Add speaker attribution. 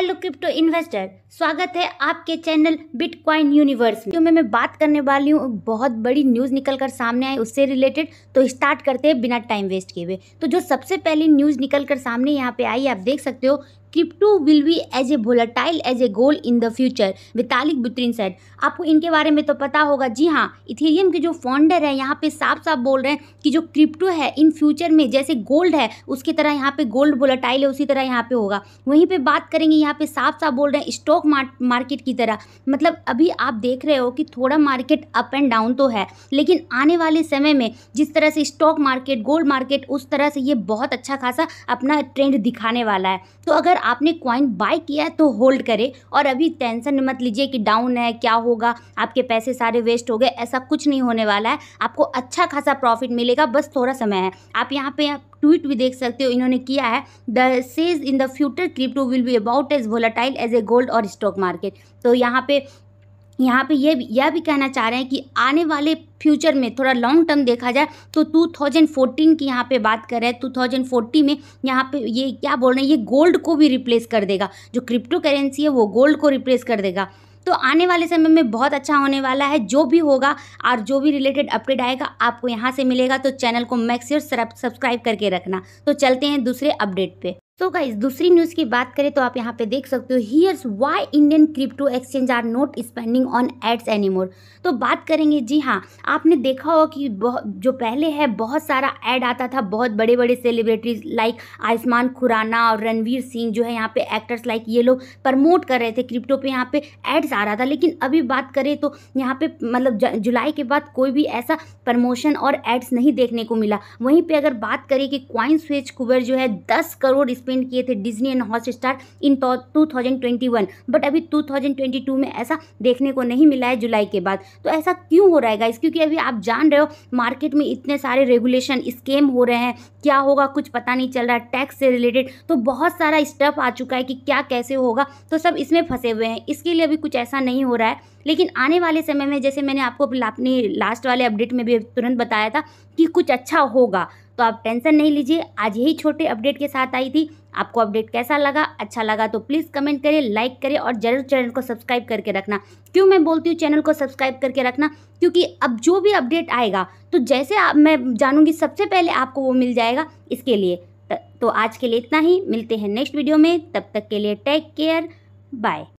Speaker 1: hello crypto investor स्वागत है आपके चैनल बिटकॉइन यूनिवर्स में जो मैं, मैं बात करने वाली हूँ बहुत बड़ी न्यूज़ निकल कर सामने आई उससे रिलेटेड तो स्टार्ट करते हैं बिना टाइम वेस्ट किए हुए तो जो सबसे पहली न्यूज़ निकल कर सामने यहाँ पे आई आप देख सकते हो crypto will be as a volatile as a gold in the future Vitalik Buterin said आपको इनके बारे में तो पता होगा जी हाँ इथेरियम के जो फाउंडर है यहाँ पे साफ साफ बोल रहे हैं कि जो क्रिप्टो है इन फ्यूचर में जैसे गोल्ड है उसकी तरह यहाँ पे गोल्ड वोलाटाइल है उसी तरह यहाँ पे होगा वहीं पे बात करेंगे यहाँ पे साफ साफ बोल रहे हैं स्टॉक मार्केट की तरह मतलब अभी आप देख रहे हो कि थोड़ा मार्केट अप एंड डाउन तो है लेकिन आने वाले समय में जिस तरह से स्टॉक मार्केट गोल्ड मार्केट उस तरह से ये बहुत अच्छा खासा अपना ट्रेंड दिखाने वाला है तो अगर आपने क्वाइन बाय किया है तो होल्ड करें और अभी टेंशन मत लीजिए कि डाउन है क्या होगा आपके पैसे सारे वेस्ट हो गए ऐसा कुछ नहीं होने वाला है आपको अच्छा खासा प्रॉफिट मिलेगा बस थोड़ा समय है आप यहाँ पे ट्वीट भी देख सकते हो इन्होंने किया है the says in the future crypto will be about as volatile as a gold और स्टॉक मार्केट तो यहाँ पे यहाँ पे ये यह भी कहना चाह रहे हैं कि आने वाले फ्यूचर में थोड़ा लॉन्ग टर्म देखा जाए तो 2014 की यहाँ पे बात कर रहे हैं 2040 में यहाँ पे ये क्या बोल रहे हैं ये गोल्ड को भी रिप्लेस कर देगा जो क्रिप्टो करेंसी है वो गोल्ड को रिप्लेस कर देगा तो आने वाले समय में बहुत अच्छा होने वाला है जो भी होगा और जो भी रिलेटेड अपडेट आएगा आपको यहाँ से मिलेगा तो चैनल को मैक्सियर सब्सक्राइब करके रखना तो चलते हैं दूसरे अपडेट पर सो so गाइज दूसरी न्यूज़ की बात करें तो आप यहाँ पे देख सकते हो here's why Indian crypto exchange are not spending on ads anymore तो बात करेंगे जी हाँ आपने देखा हो कि जो पहले है बहुत सारा ऐड आता था बहुत बड़े बड़े सेलिब्रिटीज लाइक आयुष्मान खुराना और रणवीर सिंह जो है यहाँ पे एक्टर्स लाइक ये लोग प्रमोट कर रहे थे क्रिप्टो पे यहाँ पे एड्स आ रहा था लेकिन अभी बात करें तो यहाँ पे मतलब जुलाई के बाद कोई भी ऐसा प्रमोशन और एड्स नहीं देखने को मिला वहीं पर अगर बात करें कि क्वाइन स्वेच कुबर जो है दस करोड़ इस स्पेंड किए थे Disney and Hotstar in two but अभी टू में ऐसा देखने को नहीं मिला है जुलाई के बाद तो ऐसा क्यों हो रहा है गाइस क्योंकि अभी आप जान रहे हो मार्केट में इतने सारे रेगुलेशन स्केम हो रहे हैं क्या होगा कुछ पता नहीं चल रहा टैक्स से रिलेटेड तो बहुत सारा स्टफ आ चुका है कि क्या कैसे होगा तो सब इसमें फंसे हुए हैं इसके लिए अभी कुछ ऐसा नहीं हो रहा है लेकिन आने वाले समय में जैसे मैंने आपको अपनी लास्ट वाले अपडेट में भी तुरंत बताया था कि कुछ अच्छा होगा तो आप टेंशन नहीं लीजिए आज यही छोटे अपडेट के साथ आई थी आपको अपडेट कैसा लगा अच्छा लगा तो प्लीज़ कमेंट करें लाइक करें और जरूर चैनल को सब्सक्राइब करके रखना क्यों मैं बोलती हूँ चैनल को सब्सक्राइब करके रखना क्योंकि अब जो भी अपडेट आएगा तो जैसे आप मैं जानूंगी सबसे पहले आपको वो मिल जाएगा इसके लिए तो आज के लिए इतना ही मिलते हैं नेक्स्ट वीडियो में तब तक के लिए टेक केयर बाय